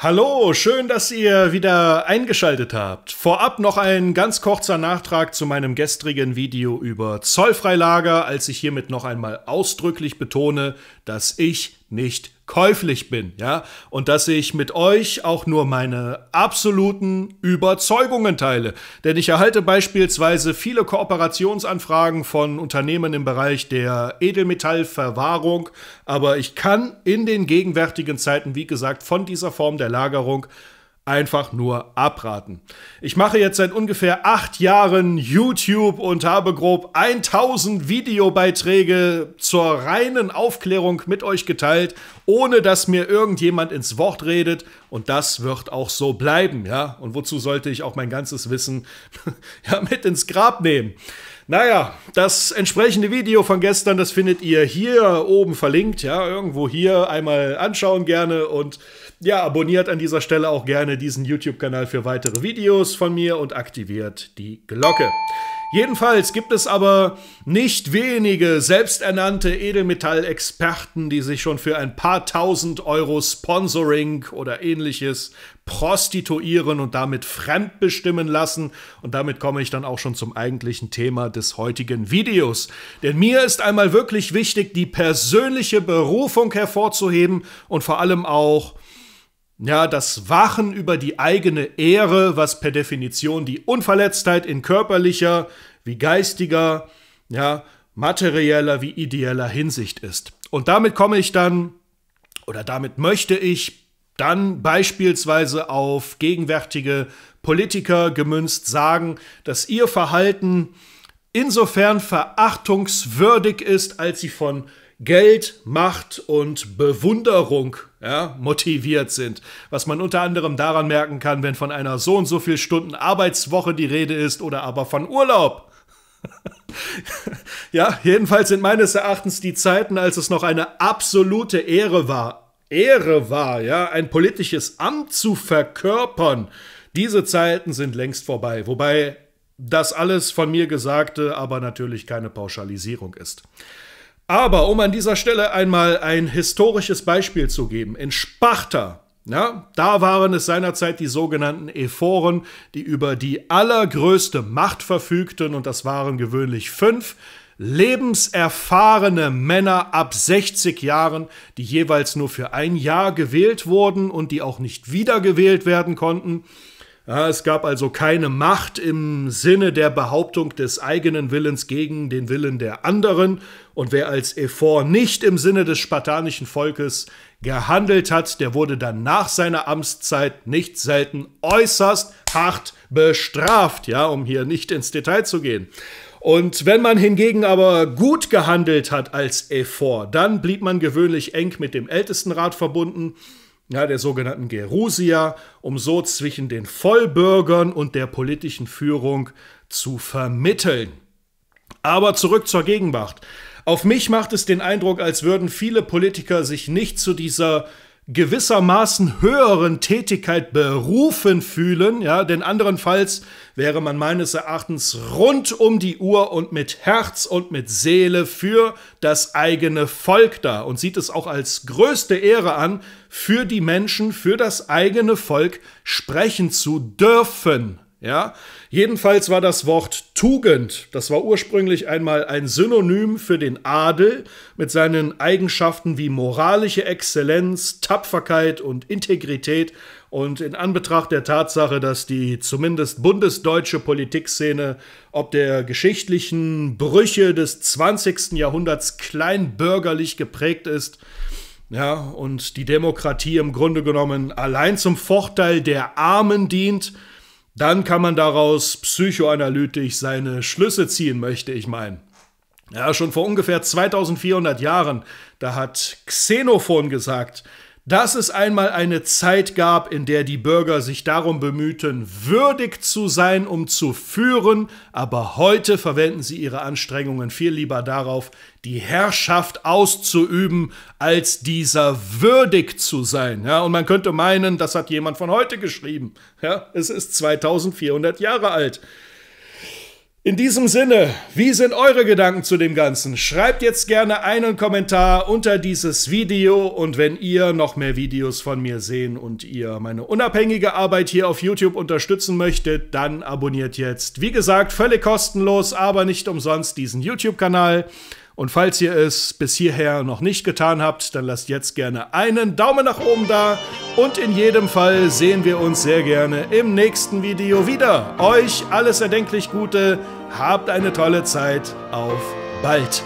Hallo, schön, dass ihr wieder eingeschaltet habt. Vorab noch ein ganz kurzer Nachtrag zu meinem gestrigen Video über Zollfreilager, als ich hiermit noch einmal ausdrücklich betone, dass ich nicht käuflich bin, ja, und dass ich mit euch auch nur meine absoluten Überzeugungen teile. Denn ich erhalte beispielsweise viele Kooperationsanfragen von Unternehmen im Bereich der Edelmetallverwahrung, aber ich kann in den gegenwärtigen Zeiten, wie gesagt, von dieser Form der Lagerung einfach nur abraten. Ich mache jetzt seit ungefähr acht Jahren YouTube und habe grob 1000 Videobeiträge zur reinen Aufklärung mit euch geteilt, ohne dass mir irgendjemand ins Wort redet. Und das wird auch so bleiben, ja? Und wozu sollte ich auch mein ganzes Wissen ja, mit ins Grab nehmen? Naja, das entsprechende Video von gestern, das findet ihr hier oben verlinkt, ja? Irgendwo hier einmal anschauen gerne und ja, abonniert an dieser Stelle auch gerne diesen YouTube-Kanal für weitere Videos von mir und aktiviert die Glocke. Jedenfalls gibt es aber nicht wenige selbsternannte Edelmetallexperten, die sich schon für ein paar tausend Euro Sponsoring oder ähnliches prostituieren und damit fremdbestimmen lassen. Und damit komme ich dann auch schon zum eigentlichen Thema des heutigen Videos. Denn mir ist einmal wirklich wichtig, die persönliche Berufung hervorzuheben und vor allem auch ja, das Wachen über die eigene Ehre, was per Definition die Unverletztheit in körperlicher wie geistiger, ja, materieller wie ideeller Hinsicht ist. Und damit komme ich dann oder damit möchte ich dann beispielsweise auf gegenwärtige Politiker gemünzt sagen, dass ihr Verhalten insofern verachtungswürdig ist, als sie von Geld, Macht und Bewunderung ja, motiviert sind. Was man unter anderem daran merken kann, wenn von einer so und so viel Stunden Arbeitswoche die Rede ist oder aber von Urlaub. ja, jedenfalls sind meines Erachtens die Zeiten, als es noch eine absolute Ehre war, Ehre war, ja, ein politisches Amt zu verkörpern. Diese Zeiten sind längst vorbei, wobei das alles von mir Gesagte aber natürlich keine Pauschalisierung ist. Aber um an dieser Stelle einmal ein historisches Beispiel zu geben, in Sparta, ja, da waren es seinerzeit die sogenannten Ephoren, die über die allergrößte Macht verfügten, und das waren gewöhnlich fünf, lebenserfahrene Männer ab 60 Jahren, die jeweils nur für ein Jahr gewählt wurden und die auch nicht wiedergewählt werden konnten. Ja, es gab also keine Macht im Sinne der Behauptung des eigenen Willens gegen den Willen der anderen. Und wer als Ephor nicht im Sinne des spartanischen Volkes gehandelt hat, der wurde dann nach seiner Amtszeit nicht selten äußerst hart bestraft, ja, um hier nicht ins Detail zu gehen. Und wenn man hingegen aber gut gehandelt hat als Ephor, dann blieb man gewöhnlich eng mit dem Ältestenrat verbunden ja, der sogenannten Gerusia, um so zwischen den Vollbürgern und der politischen Führung zu vermitteln. Aber zurück zur Gegenwart. Auf mich macht es den Eindruck, als würden viele Politiker sich nicht zu dieser gewissermaßen höheren Tätigkeit berufen fühlen, ja, denn anderenfalls wäre man meines Erachtens rund um die Uhr und mit Herz und mit Seele für das eigene Volk da und sieht es auch als größte Ehre an, für die Menschen, für das eigene Volk sprechen zu dürfen. Ja, jedenfalls war das Wort Tugend, das war ursprünglich einmal ein Synonym für den Adel mit seinen Eigenschaften wie moralische Exzellenz, Tapferkeit und Integrität und in Anbetracht der Tatsache, dass die zumindest bundesdeutsche Politikszene ob der geschichtlichen Brüche des 20. Jahrhunderts kleinbürgerlich geprägt ist, ja, und die Demokratie im Grunde genommen allein zum Vorteil der Armen dient, dann kann man daraus psychoanalytisch seine Schlüsse ziehen, möchte ich meinen. Ja, schon vor ungefähr 2400 Jahren, da hat Xenophon gesagt, dass es einmal eine Zeit gab, in der die Bürger sich darum bemühten, würdig zu sein, um zu führen, aber heute verwenden sie ihre Anstrengungen viel lieber darauf, die Herrschaft auszuüben, als dieser würdig zu sein. Ja, und man könnte meinen, das hat jemand von heute geschrieben. Ja, es ist 2400 Jahre alt. In diesem Sinne, wie sind eure Gedanken zu dem Ganzen? Schreibt jetzt gerne einen Kommentar unter dieses Video und wenn ihr noch mehr Videos von mir sehen und ihr meine unabhängige Arbeit hier auf YouTube unterstützen möchtet, dann abonniert jetzt, wie gesagt, völlig kostenlos, aber nicht umsonst diesen YouTube-Kanal. Und falls ihr es bis hierher noch nicht getan habt, dann lasst jetzt gerne einen Daumen nach oben da. Und in jedem Fall sehen wir uns sehr gerne im nächsten Video wieder. Euch alles erdenklich Gute, habt eine tolle Zeit, auf bald!